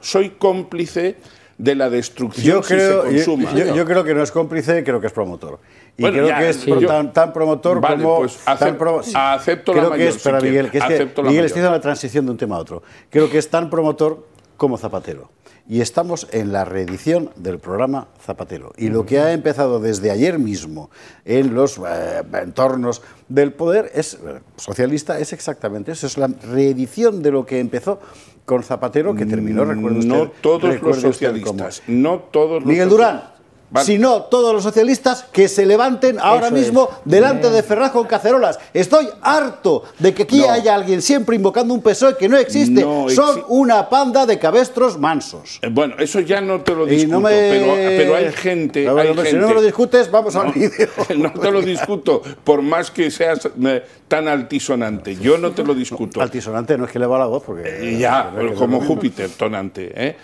soy cómplice de la destrucción yo si se consuma. Yo, creo que no es cómplice, creo que es promotor. Y creo que es tan, promotor como... Pues acepto creo la que es Miguel, que está en la transición de un tema a otro. Creo que es tan promotor como Zapatero y estamos en la reedición del programa Zapatero. Y lo que ha empezado desde ayer mismo en los eh, entornos del poder es eh, socialista es exactamente eso, es la reedición de lo que empezó con Zapatero que terminó, recuerdo mm, usted, No todos los socialistas, no todos los Miguel Durán Sino Si no, todos los socialistas que se levanten ahora mismo delante de Ferraz con cacerolas. Estoy harto de que aquí haya alguien siempre invocando un PSOE que no existe. Son una panda de cabestros mansos. Eh, bueno, eso ya no te lo discuto, pero, hay gente... Si no lo discutes, vamos al vídeo. No te lo discuto, por más que seas eh, tan altisonante. Yo no te lo discuto. altisonante no es que le va la voz, porque... Eh, ya, como Júpiter, tonante.